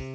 en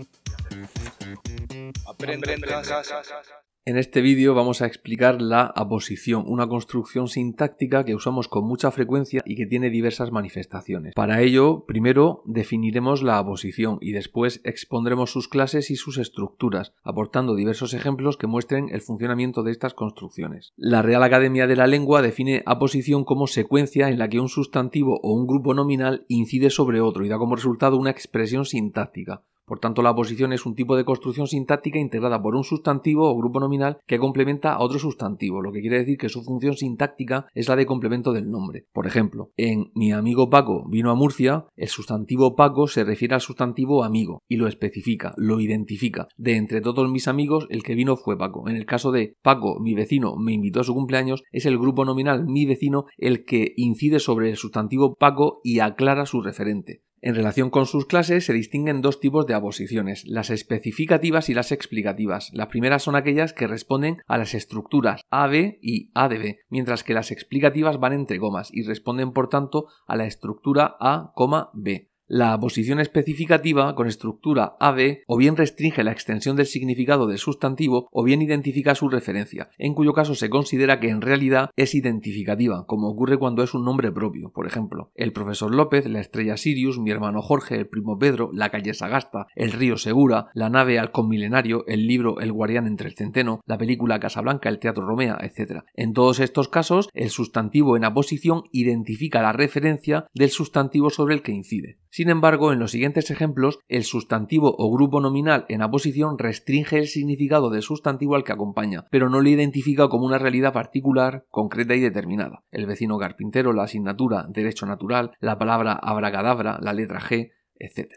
En este vídeo vamos a explicar la aposición, una construcción sintáctica que usamos con mucha frecuencia y que tiene diversas manifestaciones. Para ello, primero definiremos la aposición y después expondremos sus clases y sus estructuras, aportando diversos ejemplos que muestren el funcionamiento de estas construcciones. La Real Academia de la Lengua define aposición como secuencia en la que un sustantivo o un grupo nominal incide sobre otro y da como resultado una expresión sintáctica. Por tanto, la posición es un tipo de construcción sintáctica integrada por un sustantivo o grupo nominal que complementa a otro sustantivo, lo que quiere decir que su función sintáctica es la de complemento del nombre. Por ejemplo, en mi amigo Paco vino a Murcia, el sustantivo Paco se refiere al sustantivo amigo y lo especifica, lo identifica. De entre todos mis amigos, el que vino fue Paco. En el caso de Paco, mi vecino, me invitó a su cumpleaños, es el grupo nominal mi vecino el que incide sobre el sustantivo Paco y aclara su referente. En relación con sus clases se distinguen dos tipos de aposiciones, las especificativas y las explicativas. Las primeras son aquellas que responden a las estructuras AB y ADB, mientras que las explicativas van entre comas y responden por tanto a la estructura A, B. La posición especificativa con estructura AB, o bien restringe la extensión del significado del sustantivo o bien identifica su referencia, en cuyo caso se considera que en realidad es identificativa, como ocurre cuando es un nombre propio, por ejemplo, el profesor López, la estrella Sirius, mi hermano Jorge, el primo Pedro, la calle Sagasta, el río Segura, la nave Milenario, el libro El guardián entre el centeno, la película Casablanca, el teatro Romea, etc. En todos estos casos, el sustantivo en aposición identifica la referencia del sustantivo sobre el que incide. Sin embargo, en los siguientes ejemplos, el sustantivo o grupo nominal en aposición restringe el significado del sustantivo al que acompaña, pero no le identifica como una realidad particular, concreta y determinada. El vecino carpintero, la asignatura, derecho natural, la palabra abracadabra, la letra G, etc.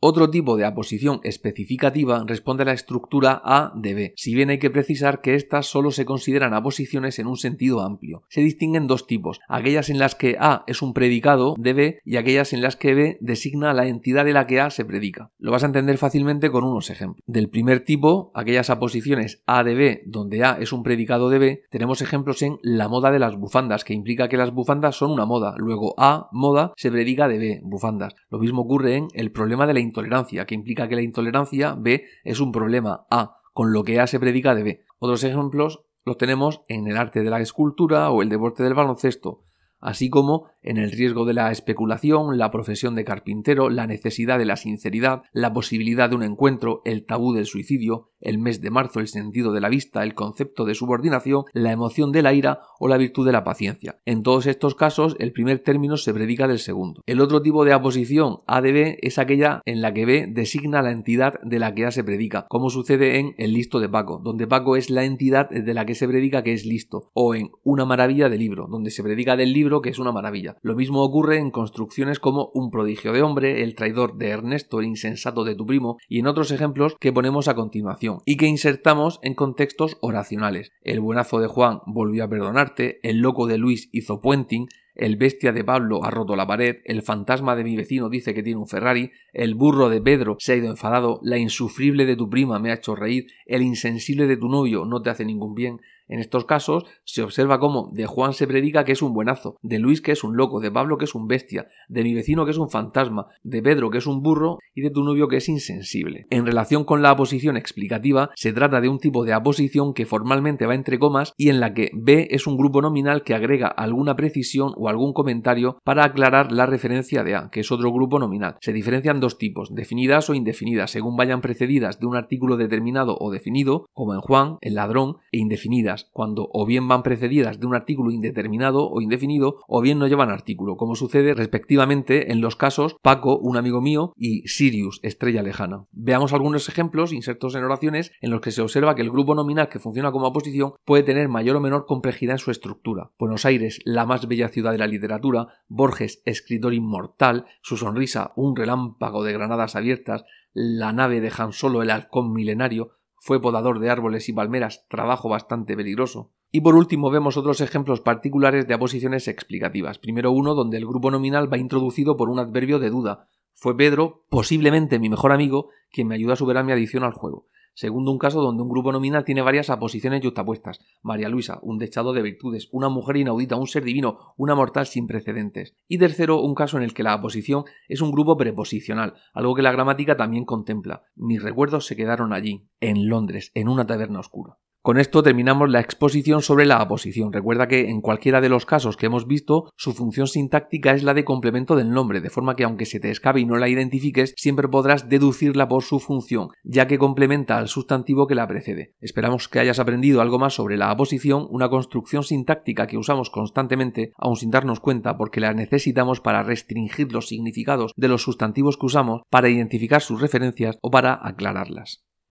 Otro tipo de aposición especificativa responde a la estructura A de B, si bien hay que precisar que estas solo se consideran aposiciones en un sentido amplio. Se distinguen dos tipos, aquellas en las que A es un predicado de B y aquellas en las que B designa la entidad de la que A se predica. Lo vas a entender fácilmente con unos ejemplos. Del primer tipo, aquellas aposiciones A de B donde A es un predicado de B, tenemos ejemplos en la moda de las bufandas, que implica que las bufandas son una moda, luego A, moda, se predica de B, bufandas. Lo mismo ocurre en el problema de la intolerancia, que implica que la intolerancia B es un problema A, con lo que A se predica de B. Otros ejemplos los tenemos en el arte de la escultura o el deporte del baloncesto, así como en el riesgo de la especulación, la profesión de carpintero, la necesidad de la sinceridad, la posibilidad de un encuentro, el tabú del suicidio, el mes de marzo, el sentido de la vista, el concepto de subordinación, la emoción de la ira o la virtud de la paciencia. En todos estos casos, el primer término se predica del segundo. El otro tipo de aposición, A de B, es aquella en la que B designa la entidad de la que A se predica, como sucede en El listo de Paco, donde Paco es la entidad de la que se predica que es listo, o en Una maravilla de libro, donde se predica del libro que es una maravilla. Lo mismo ocurre en construcciones como Un prodigio de hombre, El traidor de Ernesto, El insensato de tu primo y en otros ejemplos que ponemos a continuación y que insertamos en contextos oracionales. El buenazo de Juan volvió a perdonarte, El loco de Luis hizo puenting, el bestia de Pablo ha roto la pared, el fantasma de mi vecino dice que tiene un Ferrari, el burro de Pedro se ha ido enfadado, la insufrible de tu prima me ha hecho reír, el insensible de tu novio no te hace ningún bien, en estos casos se observa cómo de Juan se predica que es un buenazo, de Luis que es un loco, de Pablo que es un bestia, de mi vecino que es un fantasma, de Pedro que es un burro y de tu novio que es insensible. En relación con la aposición explicativa, se trata de un tipo de aposición que formalmente va entre comas y en la que B es un grupo nominal que agrega alguna precisión o algún comentario para aclarar la referencia de A, que es otro grupo nominal. Se diferencian dos tipos, definidas o indefinidas, según vayan precedidas de un artículo determinado o definido, como en Juan, el ladrón, e indefinidas cuando o bien van precedidas de un artículo indeterminado o indefinido o bien no llevan artículo, como sucede respectivamente en los casos Paco, un amigo mío, y Sirius, estrella lejana. Veamos algunos ejemplos insertos en oraciones en los que se observa que el grupo nominal que funciona como oposición puede tener mayor o menor complejidad en su estructura. Buenos Aires, la más bella ciudad de la literatura, Borges, escritor inmortal, su sonrisa, un relámpago de granadas abiertas, la nave de Han Solo, el halcón milenario, fue podador de árboles y palmeras, trabajo bastante peligroso. Y por último vemos otros ejemplos particulares de aposiciones explicativas. Primero uno donde el grupo nominal va introducido por un adverbio de duda. Fue Pedro, posiblemente mi mejor amigo, quien me ayudó a superar mi adicción al juego. Segundo, un caso donde un grupo nominal tiene varias aposiciones yuxtapuestas. María Luisa, un dechado de virtudes, una mujer inaudita, un ser divino, una mortal sin precedentes. Y tercero, un caso en el que la aposición es un grupo preposicional, algo que la gramática también contempla. Mis recuerdos se quedaron allí, en Londres, en una taberna oscura. Con esto terminamos la exposición sobre la aposición. Recuerda que en cualquiera de los casos que hemos visto, su función sintáctica es la de complemento del nombre, de forma que aunque se te escape y no la identifiques, siempre podrás deducirla por su función, ya que complementa al sustantivo que la precede. Esperamos que hayas aprendido algo más sobre la aposición, una construcción sintáctica que usamos constantemente, aun sin darnos cuenta, porque la necesitamos para restringir los significados de los sustantivos que usamos, para identificar sus referencias o para aclararlas.